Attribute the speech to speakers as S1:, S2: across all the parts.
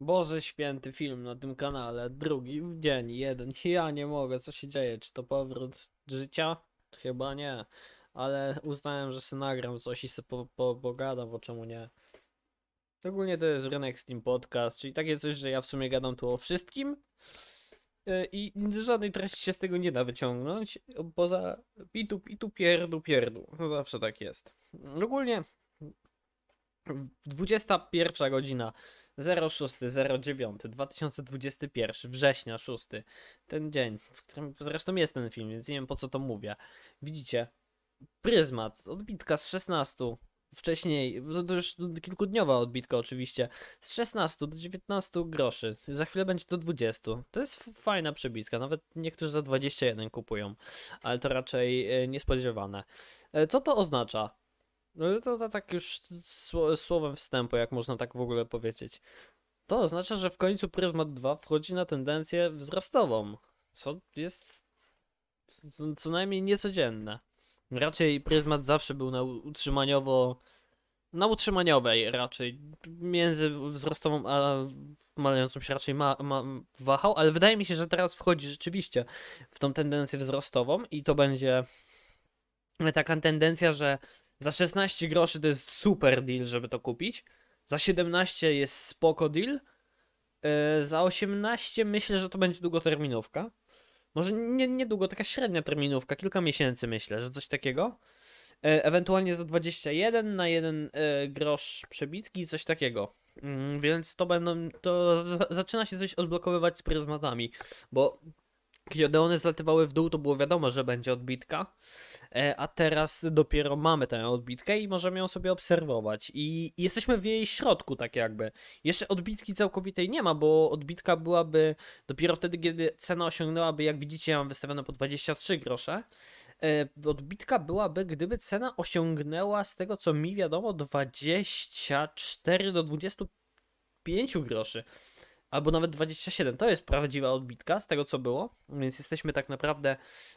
S1: Boże święty film na tym kanale, drugi dzień, jeden, ja nie mogę, co się dzieje, czy to powrót życia? Chyba nie, ale uznałem, że synagram, nagram coś i pogadam, po, po, pogadam, bo czemu nie. Ogólnie to jest rynek Steam Podcast, czyli takie coś, że ja w sumie gadam tu o wszystkim e, i żadnej treści się z tego nie da wyciągnąć, poza pitu, pitu, pierdu, pierdu, no zawsze tak jest. Ogólnie 21 godzina 06.09.2021, września 6. Ten dzień, w którym zresztą jest ten film, więc nie wiem po co to mówię. Widzicie, pryzmat, odbitka z 16 wcześniej, no to już kilkudniowa odbitka oczywiście, z 16 do 19 groszy, za chwilę będzie do 20. To jest fajna przebitka, nawet niektórzy za 21 kupują, ale to raczej e, niespodziewane. E, co to oznacza? No to, to tak już słowem wstępu, jak można tak w ogóle powiedzieć. To oznacza, że w końcu Pryzmat 2 wchodzi na tendencję wzrostową, co jest co najmniej niecodzienne. Raczej Pryzmat zawsze był na utrzymaniowo na utrzymaniowej raczej, między wzrostową a malejącą się raczej ma, ma, wahał, ale wydaje mi się, że teraz wchodzi rzeczywiście w tą tendencję wzrostową i to będzie taka tendencja, że za 16 groszy to jest super deal, żeby to kupić. Za 17 jest spoko deal. E, za 18 myślę, że to będzie długoterminówka. Może nie, nie długo, taka średnia terminówka, kilka miesięcy myślę, że coś takiego. E, ewentualnie za 21 na 1 e, grosz przebitki, coś takiego. Mm, więc to będą, to zaczyna się coś odblokowywać z pryzmatami, bo kiedy one zlatywały w dół, to było wiadomo, że będzie odbitka. E, a teraz dopiero mamy tę odbitkę i możemy ją sobie obserwować. I jesteśmy w jej środku, tak jakby. Jeszcze odbitki całkowitej nie ma, bo odbitka byłaby dopiero wtedy, kiedy cena osiągnęłaby, jak widzicie, ja mam wystawione po 23 grosze. E, odbitka byłaby, gdyby cena osiągnęła, z tego co mi wiadomo, 24 do 25 groszy albo nawet 27. To jest prawdziwa odbitka z tego, co było, więc jesteśmy tak naprawdę,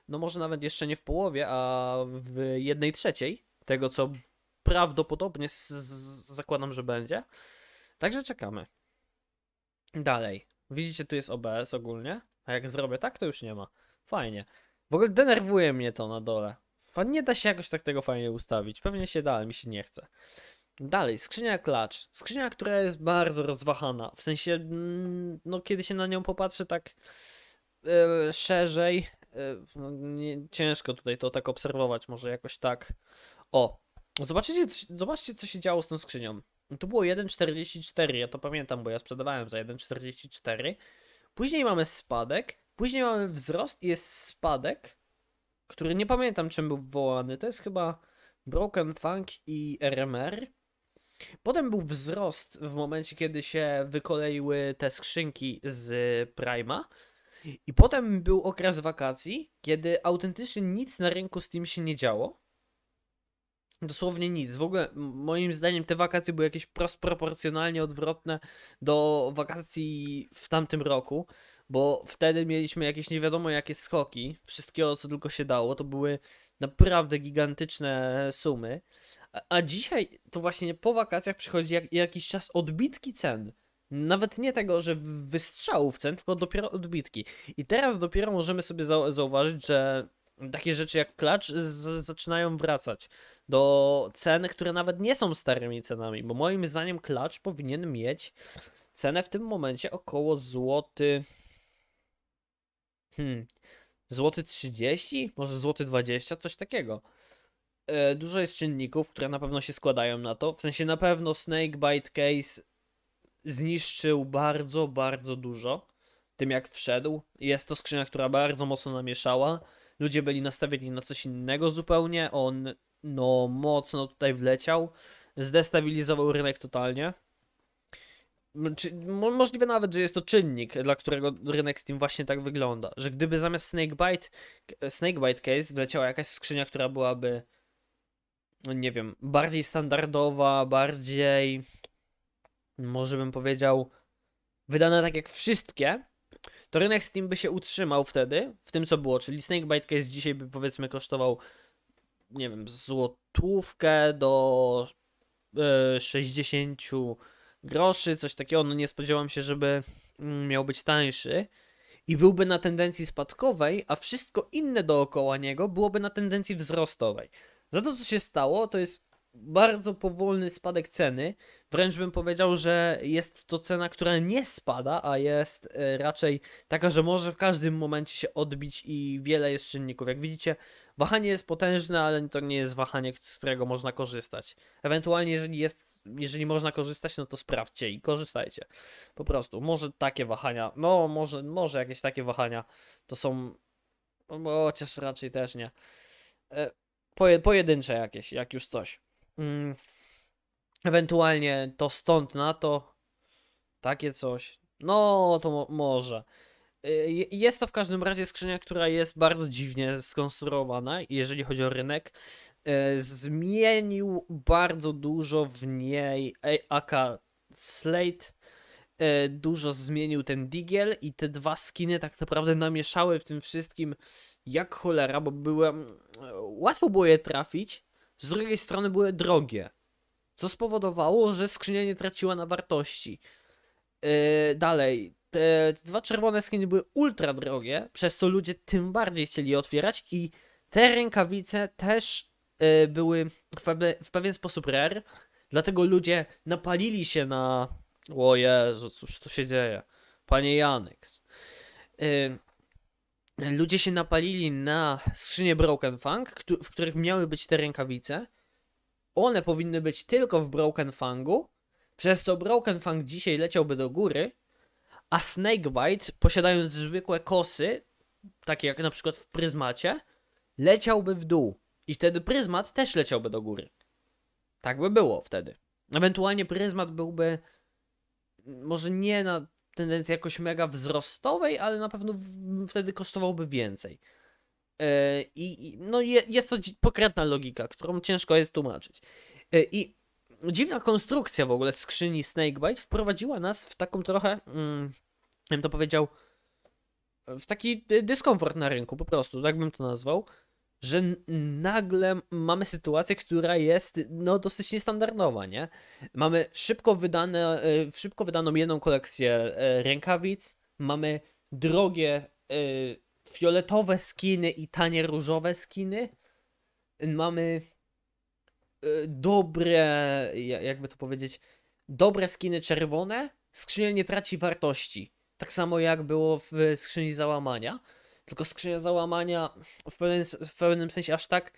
S1: no może nawet jeszcze nie w połowie, a w jednej trzeciej tego, co prawdopodobnie zakładam, że będzie. Także czekamy. Dalej. Widzicie, tu jest OBS ogólnie. A jak zrobię tak, to już nie ma. Fajnie. W ogóle denerwuje mnie to na dole. Nie da się jakoś tak tego fajnie ustawić. Pewnie się da, ale mi się nie chce. Dalej, skrzynia klacz. Skrzynia, która jest bardzo rozwahana. W sensie, mm, no kiedy się na nią popatrzy tak yy, szerzej, yy, no, nie, ciężko tutaj to tak obserwować, może jakoś tak. O, zobaczycie, zobaczcie co się działo z tą skrzynią. Tu było 1,44, ja to pamiętam, bo ja sprzedawałem za 1,44. Później mamy spadek, później mamy wzrost i jest spadek, który nie pamiętam czym był wywołany. To jest chyba Broken Funk i RMR. Potem był wzrost w momencie, kiedy się wykoleiły te skrzynki z Prima. I potem był okres wakacji, kiedy autentycznie nic na rynku Steam się nie działo. Dosłownie nic. W ogóle moim zdaniem te wakacje były jakieś prost proporcjonalnie odwrotne do wakacji w tamtym roku, bo wtedy mieliśmy jakieś nie wiadomo jakie skoki, wszystkiego co tylko się dało, to były naprawdę gigantyczne sumy, a, dzisiaj to właśnie po wakacjach przychodzi jak, jakiś czas odbitki cen. Nawet nie tego, że wystrzałów cen, tylko dopiero odbitki. I teraz dopiero możemy sobie zau zauważyć, że takie rzeczy jak klacz zaczynają wracać do cen, które nawet nie są starymi cenami, bo moim zdaniem klacz powinien mieć cenę w tym momencie około złoty. Hmm. Złoty 30, może złoty 20, coś takiego. E, dużo jest czynników, które na pewno się składają na to. W sensie na pewno Snakebite Case zniszczył bardzo, bardzo dużo tym jak wszedł. Jest to skrzynia, która bardzo mocno namieszała. Ludzie byli nastawieni na coś innego zupełnie. On no mocno tutaj wleciał. Zdestabilizował rynek totalnie. Czy, mo możliwe nawet, że jest to czynnik, dla którego rynek Steam właśnie tak wygląda. Że gdyby zamiast Snakebite, Snakebite Case wleciała jakaś skrzynia, która byłaby no nie wiem, bardziej standardowa, bardziej, może bym powiedział, wydana tak jak wszystkie, to rynek Steam by się utrzymał wtedy, w tym co było, czyli Snakebite Case dzisiaj by powiedzmy kosztował, nie wiem, złotówkę do y, e, 60 groszy, coś takiego, no nie spodziewam się, żeby mm, miał być tańszy i byłby na tendencji spadkowej, a wszystko inne dookoła niego byłoby na tendencji wzrostowej. Za to, co się stało, to jest bardzo powolny spadek ceny. Wręcz bym powiedział, że jest to cena, która nie spada, a jest e, raczej taka, że może w każdym momencie się odbić i wiele jest czynników. Jak widzicie, wahanie jest potężne, ale to nie jest wahanie, z którego można korzystać. Ewentualnie, jeżeli, jest, jeżeli można korzystać, no to sprawdźcie i korzystajcie. Po prostu, może takie wahania, no może, może jakieś takie wahania to są, no, chociaż raczej też nie. E, poje, pojedyncze jakieś, jak już coś. Mm. Ewentualnie to stąd na to, takie coś. No, to mo może. Y, jest to w każdym razie skrzynia, która jest bardzo dziwnie skonstruowana, jeżeli chodzi o rynek. Y, zmienił bardzo dużo w niej AK Slate E, dużo zmienił ten Digiel i te dwa skiny tak naprawdę namieszały w tym wszystkim jak cholera, bo byłem, mm, łatwo było je trafić, z drugiej strony były drogie, co spowodowało, że skrzynia nie traciła na wartości. E, dalej, te dwa czerwone skiny były ultra drogie, przez co ludzie tym bardziej chcieli je otwierać i te rękawice też e, były w, pewien sposób rare, dlatego ludzie napalili się na o Jezu, cóż to się dzieje? Panie Janek. Yy, ludzie się napalili na skrzynie Broken Fang, w których miały być te rękawice. One powinny być tylko w Broken Fangu, przez co Broken Fang dzisiaj leciałby do góry, a Snakebite, posiadając zwykłe kosy, takie jak na przykład w pryzmacie, leciałby w dół. I wtedy pryzmat też leciałby do góry. Tak by było wtedy. Ewentualnie pryzmat byłby może nie na tendencji jakoś mega wzrostowej, ale na pewno wtedy kosztowałby więcej. E, I no jest to pokrętna logika, którą ciężko jest tłumaczyć. E, I dziwna konstrukcja w ogóle skrzyni Snakebite wprowadziła nas w taką trochę, jakbym mm, to powiedział, w taki e, dyskomfort na rynku po prostu, tak bym to nazwał że nagle mamy sytuację, która jest no, dosyć niestandardowa, nie? Mamy szybko, wydane, e, szybko wydaną jedną kolekcję e, rękawic, mamy drogie e, fioletowe skiny i tanie różowe skiny, mamy dobre, jakby to powiedzieć, dobre skiny czerwone, skrzynia nie traci wartości. Tak samo jak było w skrzyni załamania. Tylko skrzynia załamania w pewnym, w pewnym sensie aż tak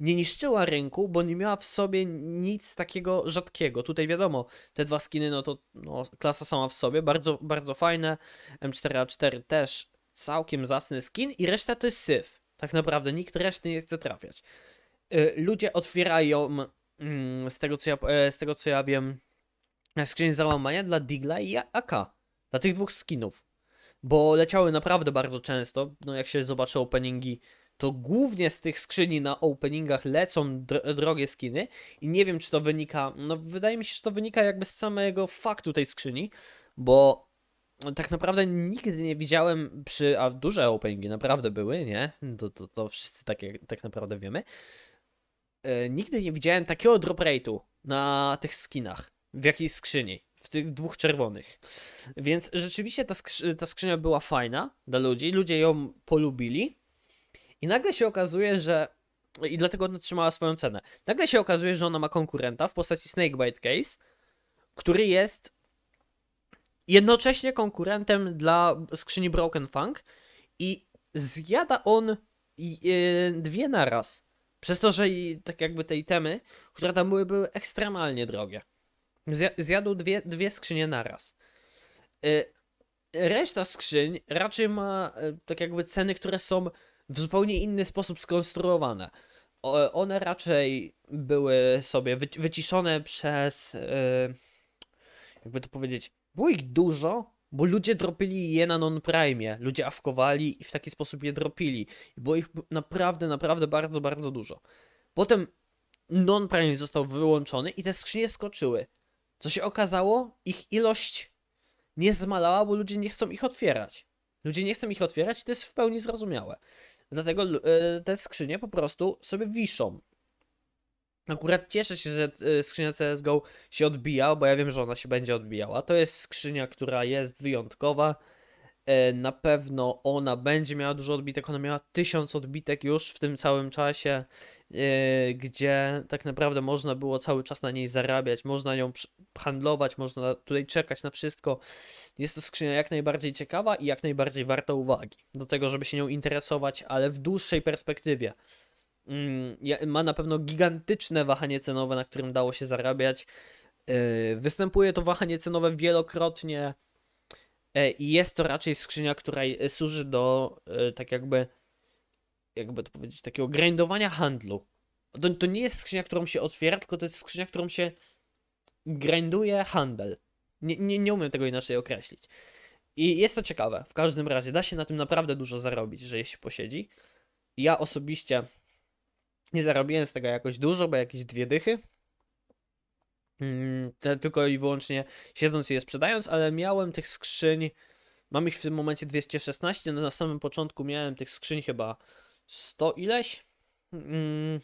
S1: nie niszczyła rynku, bo nie miała w sobie nic takiego rzadkiego. Tutaj wiadomo, te dwa skiny, no to no, klasa sama w sobie, bardzo, bardzo fajne. M4A4 też całkiem zacny skin i reszta to jest syf. Tak naprawdę nikt reszty nie chce trafiać. Y, ludzie otwierają, mm, z tego co ja, e, z tego co ja wiem, e, skrzyń załamania dla Digla i AK. Dla tych dwóch skinów bo leciały naprawdę bardzo często. No jak się zobaczy openingi, to głównie z tych skrzyni na openingach lecą drogie skiny i nie wiem czy to wynika, no wydaje mi się, że to wynika jakby z samego faktu tej skrzyni, bo tak naprawdę nigdy nie widziałem przy, a duże openingi naprawdę były, nie? To, to, to wszyscy tak, tak naprawdę wiemy. E, nigdy nie widziałem takiego drop rate'u na tych skinach, w jakiejś skrzyni w tych dwóch czerwonych. Więc rzeczywiście ta, skrzy ta skrzynia była fajna dla ludzi, ludzie ją polubili i nagle się okazuje, że i dlatego ona trzymała swoją cenę. Nagle się okazuje, że ona ma konkurenta w postaci Snakebite Case, który jest jednocześnie konkurentem dla skrzyni Broken Funk i zjada on e, dwie naraz. Przez to, że i, tak jakby te itemy, które tam były, były ekstremalnie drogie. Zjadł dwie, dwie skrzynie naraz. Y, reszta skrzyń raczej ma y, tak jakby ceny, które są w zupełnie inny sposób skonstruowane. One raczej były sobie wyciszone przez. Y, jakby to powiedzieć, było ich dużo, bo ludzie dropili je na non-prime. Ludzie awkowali i w taki sposób je dropili. Było ich naprawdę, naprawdę bardzo, bardzo dużo. Potem non-prime został wyłączony i te skrzynie skoczyły. Co się okazało, ich ilość nie zmalała, bo ludzie nie chcą ich otwierać. Ludzie nie chcą ich otwierać i to jest w pełni zrozumiałe. Dlatego e, te skrzynie po prostu sobie wiszą. Akurat cieszę się, że e, skrzynia CSGO się odbija, bo ja wiem, że ona się będzie odbijała. To jest skrzynia, która jest wyjątkowa. E, na pewno ona będzie miała dużo odbitek, ona miała tysiąc odbitek już w tym całym czasie, e, gdzie tak naprawdę można było cały czas na niej zarabiać, można nią handlować, można tutaj czekać na wszystko. Jest to skrzynia jak najbardziej ciekawa i jak najbardziej warta uwagi do tego, żeby się nią interesować, ale w dłuższej perspektywie mm, ma na pewno gigantyczne wahanie cenowe, na którym dało się zarabiać. E, występuje to wahanie cenowe wielokrotnie E, I jest to raczej skrzynia, która służy do e, tak jakby, jakby to powiedzieć, takiego grindowania handlu. To, to nie jest skrzynia, którą się otwiera, tylko to jest skrzynia, którą się grinduje handel. Nie, nie, nie umiem tego inaczej określić. I jest to ciekawe. W każdym razie da się na tym naprawdę dużo zarobić, że się posiedzi. Ja osobiście nie zarobiłem z tego jakoś dużo, bo jakieś dwie dychy. Mm, te, tylko i wyłącznie siedząc i je sprzedając, ale miałem tych skrzyń, mam ich w tym momencie 216, no na samym początku miałem tych skrzyń chyba 100 ileś, mm,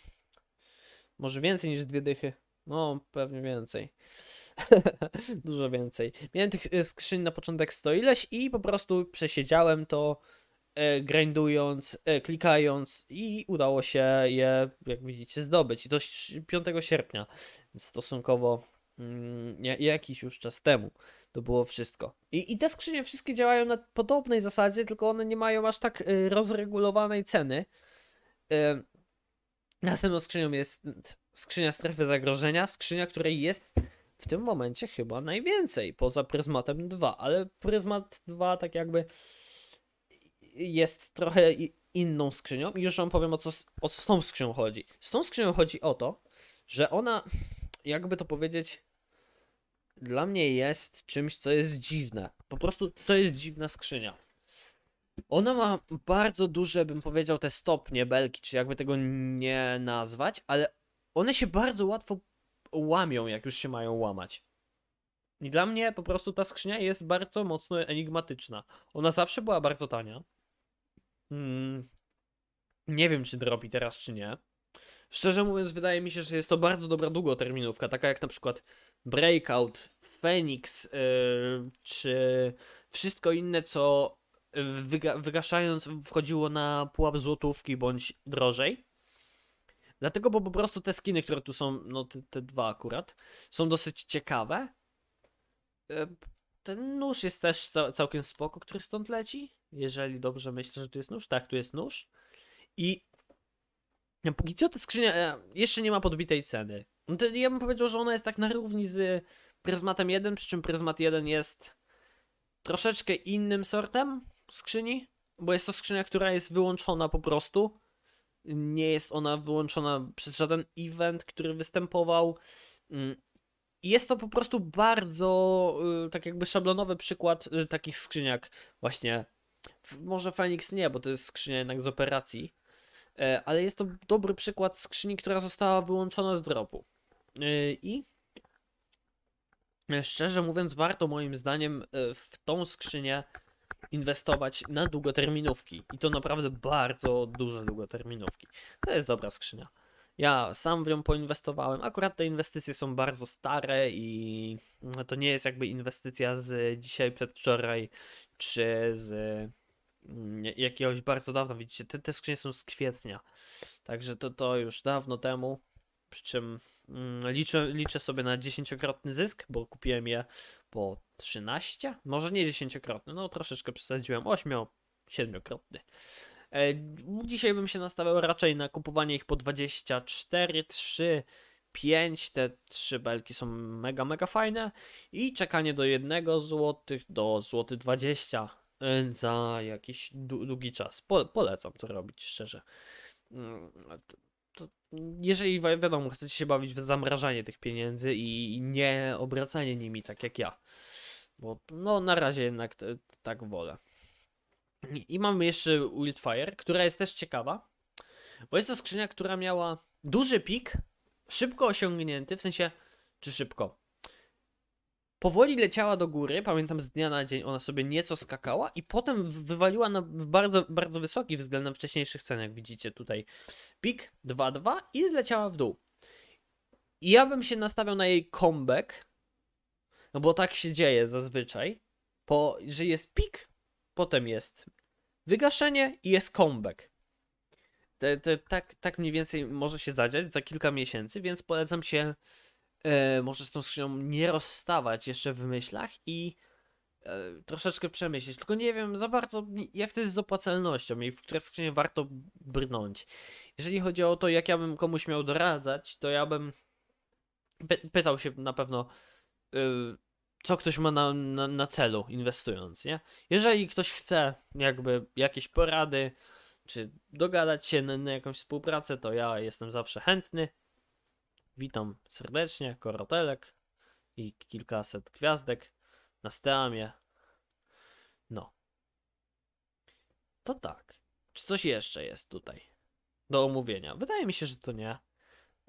S1: może więcej niż dwie dychy, no pewnie więcej. Dużo więcej. Miałem tych y, skrzyń na początek 100 ileś i po prostu przesiedziałem to E, grindując, e, klikając i udało się je, jak widzicie, zdobyć. I to 5 sierpnia, stosunkowo mm, jakiś już czas temu. To było wszystko. I, I te skrzynie wszystkie działają na podobnej zasadzie, tylko one nie mają aż tak e, rozregulowanej ceny. Następną skrzynią jest skrzynia strefy zagrożenia, skrzynia której jest w tym momencie chyba najwięcej, poza pryzmatem 2, ale pryzmat 2 tak jakby jest trochę inną skrzynią i już wam powiem o co o z tą skrzynią chodzi. Z tą skrzynią chodzi o to, że ona, jakby to powiedzieć, dla mnie jest czymś, co jest dziwne. Po prostu to jest dziwna skrzynia. Ona ma bardzo duże, bym powiedział, te stopnie, belki, czy jakby tego nie nazwać, ale one się bardzo łatwo łamią, jak już się mają łamać. I dla mnie po prostu ta skrzynia jest bardzo mocno enigmatyczna. Ona zawsze była bardzo tania. Hmm. nie wiem, czy drobi teraz, czy nie. Szczerze mówiąc, wydaje mi się, że jest to bardzo dobra długoterminówka, taka jak na przykład Breakout, Phoenix, yy, czy wszystko inne, co wyga wygaszając wchodziło na pułap złotówki bądź drożej. Dlatego, bo po prostu te skiny, które tu są, no te, te dwa akurat, są dosyć ciekawe. Yy, ten nóż jest też cał całkiem spoko, który stąd leci jeżeli dobrze myślę, że tu jest nóż. Tak, tu jest nóż. I póki co ta skrzynia e, jeszcze nie ma podbitej ceny. No to ja bym powiedział, że ona jest tak na równi z pryzmatem 1, przy czym pryzmat 1 jest troszeczkę innym sortem skrzyni, bo jest to skrzynia, która jest wyłączona po prostu. Nie jest ona wyłączona przez żaden event, który występował. Mm, jest to po prostu bardzo y, tak jakby szablonowy przykład y, takich skrzyniak właśnie może Phoenix nie, bo to jest skrzynia jednak z operacji, e, ale jest to dobry przykład skrzyni, która została wyłączona z dropu. E, I e, szczerze mówiąc, warto moim zdaniem w tą skrzynię inwestować na długoterminówki. I to naprawdę bardzo duże długoterminówki. To jest dobra skrzynia. Ja sam w nią poinwestowałem. Akurat te inwestycje są bardzo stare i no, to nie jest jakby inwestycja z dzisiaj, przedwczoraj czy z mm, jakiegoś bardzo dawno. Widzicie, te, te skrzynie są z kwietnia, także to, to już dawno temu. Przy czym mm, liczę, liczę sobie na dziesięciokrotny zysk, bo kupiłem je po 13, może nie dziesięciokrotny, no troszeczkę przesadziłem, ośmiu, siedmiokrotny. E, dzisiaj bym się nastawiał raczej na kupowanie ich po 24, 3, 5. Te trzy belki są mega, mega fajne. I czekanie do 1 zł, do złoty 20 e, za jakiś długi czas. Po, polecam to robić, szczerze. Mm, jeżeli wiadomo, chcecie się bawić w zamrażanie tych pieniędzy i nie obracanie nimi tak jak ja. Bo no na razie jednak tak wolę. I mamy jeszcze Wildfire, która jest też ciekawa, bo jest to skrzynia, która miała duży pik, szybko osiągnięty, w sensie, czy szybko. Powoli leciała do góry, pamiętam z dnia na dzień ona sobie nieco skakała i potem wywaliła na bardzo, bardzo wysoki względem wcześniejszych cen, jak widzicie tutaj. Pik 2-2 i zleciała w dół. I ja bym się nastawiał na jej comeback, no bo tak się dzieje zazwyczaj, po, że jest pik, potem jest wygaszenie i jest comeback. Te, te, tak, tak mniej więcej może się zadziać za kilka miesięcy, więc polecam się e, może z tą skrzynią nie rozstawać jeszcze w myślach i e, troszeczkę przemyśleć. Tylko nie wiem za bardzo, jak to jest z opłacalnością i w które skrzynie warto brnąć. Jeżeli chodzi o to, jak ja bym komuś miał doradzać, to ja bym py pytał się na pewno. Y, co ktoś ma na, na, na, celu inwestując, nie? Jeżeli ktoś chce jakby jakieś porady, czy dogadać się na, na jakąś współpracę, to ja jestem zawsze chętny. Witam serdecznie, korotelek i kilkaset gwiazdek na Steamie. No. To tak. Czy coś jeszcze jest tutaj do omówienia? Wydaje mi się, że to nie.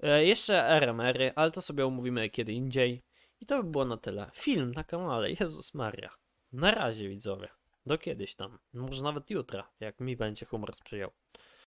S1: E, jeszcze RMR-y, ale to sobie omówimy kiedy indziej. I to by było na tyle. Film na kanale, Jezus Maria. Na razie widzowie. Do kiedyś tam. Może nawet jutra, jak mi będzie humor sprzyjał.